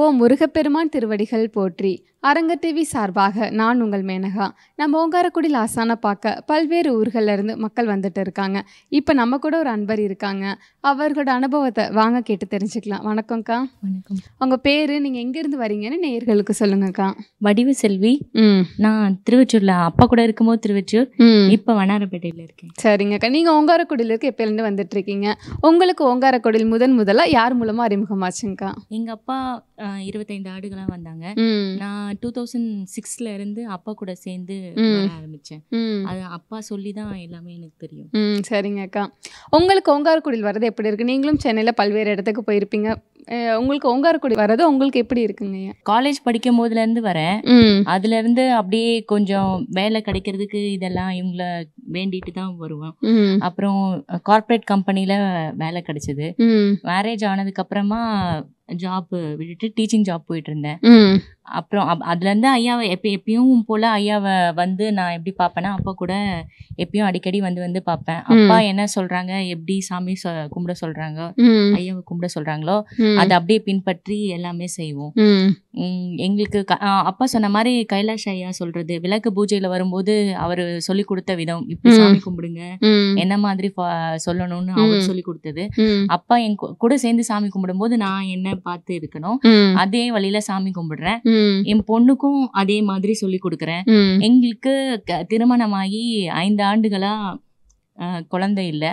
ஓ முருகப்பெருமான் திருவடிகள் போற்றி அரங்க டிவி சார்பாக நான் உங்கள் மேனகா நம்ம ஓங்காரக்குடியில் ஆசான பார்க்க பல்வேறு இருந்து மக்கள் வந்துட்டு இருக்காங்க இப்போ நம்ம கூட ஒரு அன்பர் இருக்காங்க அவர்களோட அனுபவத்தை வாங்க கேட்டு தெரிஞ்சுக்கலாம் வணக்கம்க்கா வணக்கம் உங்கள் பேர் நீங்கள் எங்கேருந்து வரீங்கன்னு நேயர்களுக்கு சொல்லுங்கக்கா வடிவு செல்வி நான் திருவச்சூரில் அப்பா கூட இருக்கும்போது திருவச்சூர் இப்போ வண்ணாரப்பேட்டையில் இருக்கேன் சரிங்கக்கா நீங்கள் ஓங்காரக்குடியில் இருக்க எப்போலேருந்து வந்துட்டு இருக்கீங்க உங்களுக்கு ஓங்காரக்குடியில் முதன் முதலாக யார் மூலமாக அறிமுகமாச்சுங்கக்கா எங்கள் அப்பா இருபத்தைந்து ஆடுகளாக வந்தாங்க நான் நான் டூ தௌசண்ட் சிக்ஸ்ல இருந்து அப்பா கூட சேர்ந்து ஆரம்பிச்சேன் அது அப்பா சொல்லி தான் எல்லாமே எனக்கு தெரியும் சரிங்க அக்கா உங்களுக்கு ஓங்காரக்குடியில் வர்றது எப்படி இருக்கு நீங்களும் சென்னையில் பல்வேறு இடத்துக்கு போயிருப்பீங்க உங்களுக்கு ஓங்காரக்குடி வர்றது உங்களுக்கு எப்படி இருக்குங்க காலேஜ் படிக்கும் போதுல இருந்து வரேன் அதுல இருந்து அப்படியே கொஞ்சம் வேலை கிடைக்கிறதுக்கு இதெல்லாம் இவங்கள வேண்டிட்டு தான் வருவோம் அப்புறம் கார்பரேட் கம்பெனில வேலை கிடைச்சது மேரேஜ் ஆனதுக்கு அப்புறமா ஜாப் விட்டுட்டு டீச்சிங் ஜாப் போயிட்டு இருந்தேன் அப்புறம் அதுலேருந்து ஐயாவை எப்போ எப்பயும் போல ஐயாவை வந்து நான் எப்படி பார்ப்பேன்னா அப்போ கூட எப்பயும் அடிக்கடி வந்து வந்து பார்ப்பேன் அப்பா என்ன சொல்றாங்க எப்படி சாமி கும்பிட சொல்றாங்க ஐயாவை கும்பிட சொல்றாங்களோ அதை அப்படியே பின்பற்றி எல்லாமே செய்வோம் எங்களுக்கு அப்பா சொன்ன மாதிரி கைலாஷ் ஐயா சொல்றது விளக்கு பூஜையில வரும்போது அவரு சொல்லி கொடுத்த விதம் இப்படி சாமி கும்பிடுங்க என்ன மாதிரி சொல்லணும்னு அவர் சொல்லி கொடுத்தது அப்பா என் கூட சேர்ந்து சாமி கும்பிடும்போது நான் என்ன பார்த்து இருக்கணும் அதே வழியில சாமி கும்பிடுறேன் என் பொண்ணுக்கும் அதே மாதிரி சொல்லி கொடுக்குறேன் எங்களுக்கு திருமணமாகி ஐந்து ஆண்டுகளா குழந்தை இல்ல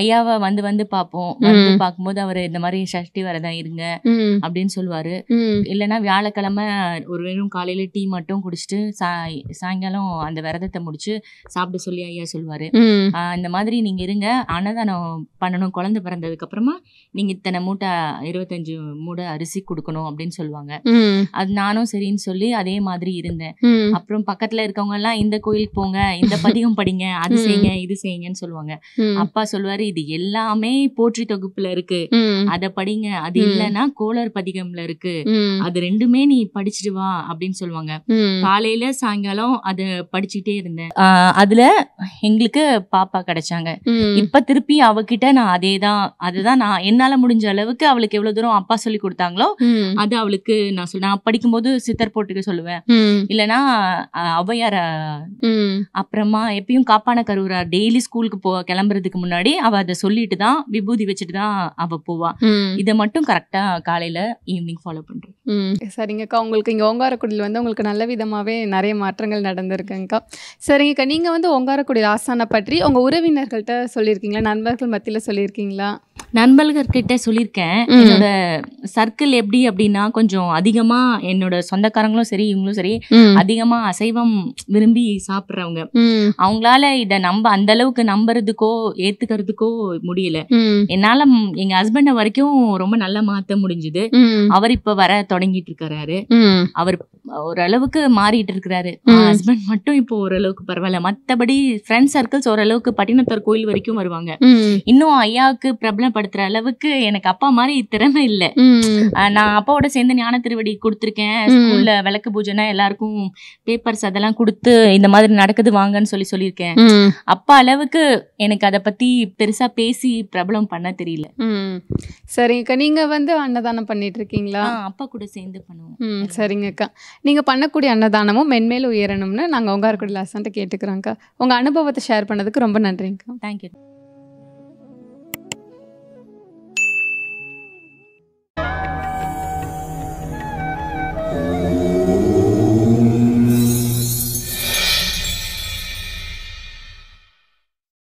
ஐயாவை வந்து வந்து பார்ப்போம் வந்து பார்க்கும்போது அவர் இந்த மாதிரி சஷ்டி வரதா இருங்க அப்படின்னு சொல்லுவாரு இல்லைன்னா வியாழக்கிழமை ஒரு வெறும் காலையில டீ மட்டும் குடிச்சிட்டு சாய் சாயங்காலம் அந்த விரதத்தை முடிச்சு சாப்பிட சொல்லி ஐயா சொல்லுவாரு இந்த மாதிரி நீங்க இருங்க அன்னதானம் பண்ணணும் குழந்தை பிறந்ததுக்கு அப்புறமா நீங்க இத்தனை மூட்டை இருபத்தஞ்சு மூட அரிசி கொடுக்கணும் அப்படின்னு சொல்லுவாங்க அது நானும் சரின்னு சொல்லி அதே மாதிரி இருந்தேன் அப்புறம் பக்கத்துல இருக்கவங்க எல்லாம் இந்த கோயிலுக்கு போங்க இந்த பதிகம் படிங்க அது செய்யுங்க இது செய்யுங்கன்னு சொல்லுவாங்க அப்பா சொல்லுவாரு இது எல்லாமே போற்றி தொகுப்புல இருக்கு அத படிங்க அது இல்லைன்னா கோளர் பதிகம்ல இருக்கு அது ரெண்டுமே நீ படிச்சுட்டு வா அப்படின்னு சொல்லுவாங்க காலையில சாயங்காலம் அத படிச்சுட்டே இருந்தேன் அதுல எங்களுக்கு பாப்பா கிடைச்சாங்க இப்ப திருப்பி அவகிட்ட நான் அதே தான் அதுதான் நான் என்னால முடிஞ்ச அளவுக்கு அவளுக்கு எவ்வளவு தூரம் அப்பா சொல்லி கொடுத்தாங்களோ அது அவளுக்கு நான் சொல்ல நான் போது சித்தர் போட்டுக்க சொல்லுவேன் இல்லனா அவையார அப்புறமா எப்பயும் காப்பான கருவுறார் டெய்லி ஸ்கூலுக்கு ஊருக்கு போ கிளம்புறதுக்கு முன்னாடி அவள் அதை சொல்லிட்டு தான் விபூதி வச்சுட்டு தான் அவள் போவா இதை மட்டும் கரெக்டாக காலையில் ஈவினிங் ஃபாலோ பண்ணுறேன் சரிங்கக்கா உங்களுக்கு இங்கே ஓங்காரக்குடியில் வந்து உங்களுக்கு நல்ல விதமாகவே நிறைய மாற்றங்கள் நடந்திருக்குங்கக்கா சரிங்கக்கா நீங்கள் வந்து ஓங்காரக்குடியில் ஆசானை பற்றி உங்கள் உறவினர்கள்ட்ட சொல்லியிருக்கீங்களா நண்பர்கள் மத்தியில் சொல்லியிருக்கீங்களா நண்பர்கிட்ட சொல்லியிருக்கேன் என்னோட சர்க்கிள் எப்படி அப்படின்னா கொஞ்சம் அதிகமா என்னோட சொந்தக்காரங்களும் சரி இவங்களும் சரி அதிகமா அசைவம் விரும்பி சாப்பிடுறவங்க அவங்களால இத நம்ப அந்த அளவுக்கு நம்புறதுக்கோ ஏத்துக்கிறதுக்கோ முடியல என்னால எங்க ஹஸ்பண்ட வரைக்கும் ரொம்ப நல்லா மாத்த முடிஞ்சது அவர் இப்ப வர தொடங்கிட்டு இருக்கிறாரு அவர் ஓரளவுக்கு மாறிட்டு இருக்கிறாரு ஹஸ்பண்ட் மட்டும் இப்போ ஓரளவுக்கு பரவாயில்ல மற்றபடி ஃப்ரெண்ட்ஸ் சர்க்கிள்ஸ் ஓரளவுக்கு பட்டினத்தார் கோயில் வரைக்கும் வருவாங்க இன்னும் ஐயாவுக்கு பிரபலப்படுத்துற அளவுக்கு எனக்கு அப்பா மாதிரி திறமை இல்லை நான் அப்பாவோட சேர்ந்து ஞான திருவடி கொடுத்துருக்கேன் ஸ்கூல்ல விளக்கு பூஜைனா எல்லாருக்கும் பேப்பர்ஸ் அதெல்லாம் கொடுத்து இந்த மாதிரி நடக்குது வாங்கன்னு சொல்லி சொல்லியிருக்கேன் அப்பா அளவுக்கு எனக்கு அதை பத்தி பெருசா பேசி பிரபலம் பண்ண தெரியல சரிங்கக்கா நீங்க வந்து அன்னதானம் பண்ணிட்டு இருக்கீங்களா அப்பா கூட சேர்ந்து பண்ணுவோம் சரிங்கக்கா நீங்கள் பண்ணக்கூடிய அன்னதானமும் மென்மேல் உயரணும்னு நாங்கள் உங்கள் இருக்குடி லாசான்ட்டு கேட்டுக்கிறோங்க்கா உங்கள் அனுபவத்தை ஷேர் பண்ணதுக்கு ரொம்ப நன்றிங்க்கா தேங்க்யூ